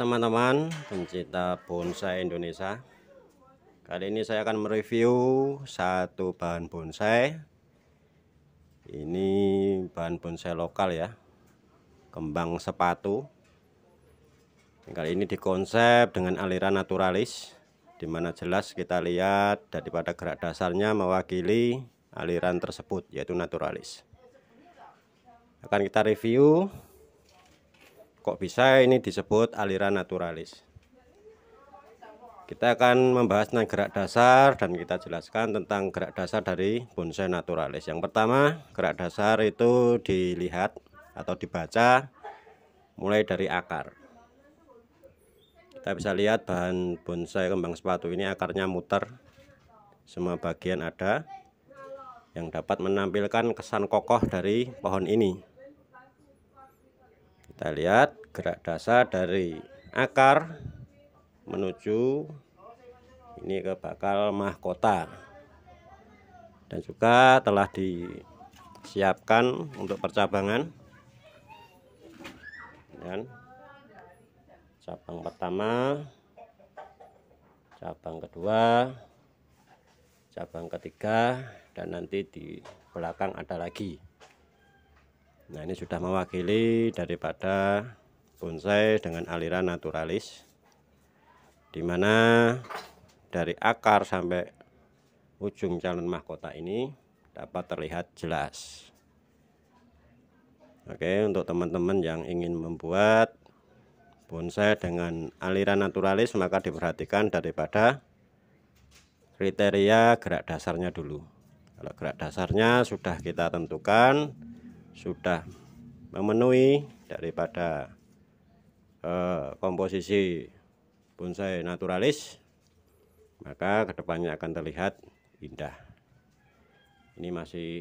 teman-teman pencinta bonsai Indonesia Kali ini saya akan mereview satu bahan bonsai Ini bahan bonsai lokal ya Kembang sepatu Kali ini dikonsep dengan aliran naturalis Dimana jelas kita lihat daripada gerak dasarnya mewakili aliran tersebut yaitu naturalis Akan kita review kok bisa ini disebut aliran naturalis kita akan membahas tentang gerak dasar dan kita jelaskan tentang gerak dasar dari bonsai naturalis yang pertama gerak dasar itu dilihat atau dibaca mulai dari akar kita bisa lihat bahan bonsai kembang sepatu ini akarnya muter semua bagian ada yang dapat menampilkan kesan kokoh dari pohon ini kita lihat gerak dasar dari akar menuju ini ke bakal mahkota dan juga telah disiapkan untuk percabangan dan cabang pertama cabang kedua cabang ketiga dan nanti di belakang ada lagi nah ini sudah mewakili daripada bonsai dengan aliran naturalis dimana dari akar sampai ujung calon mahkota ini dapat terlihat jelas Oke untuk teman-teman yang ingin membuat bonsai dengan aliran naturalis maka diperhatikan daripada kriteria gerak dasarnya dulu kalau gerak dasarnya sudah kita tentukan sudah memenuhi daripada eh, komposisi bonsai naturalis maka kedepannya akan terlihat indah ini masih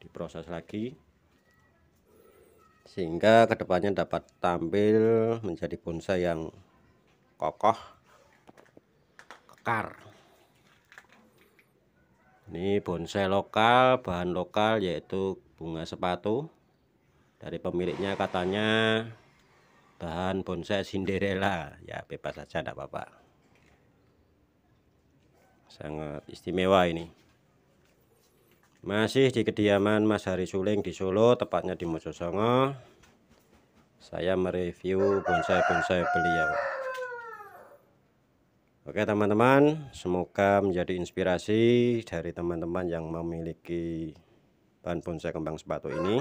diproses lagi sehingga kedepannya dapat tampil menjadi bonsai yang kokoh kekar ini bonsai lokal bahan lokal yaitu bunga sepatu dari pemiliknya katanya bahan bonsai Cinderella ya bebas saja tidak apa-apa sangat istimewa ini masih di kediaman Mas Hari Suling di Solo tepatnya di Mojosongo saya mereview bonsai-bonsai beliau Oke teman-teman semoga menjadi inspirasi dari teman-teman yang memiliki bahan bonsai kembang sepatu ini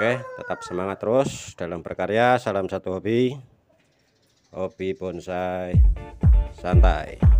Oke tetap semangat terus dalam berkarya salam satu hobi hobi bonsai santai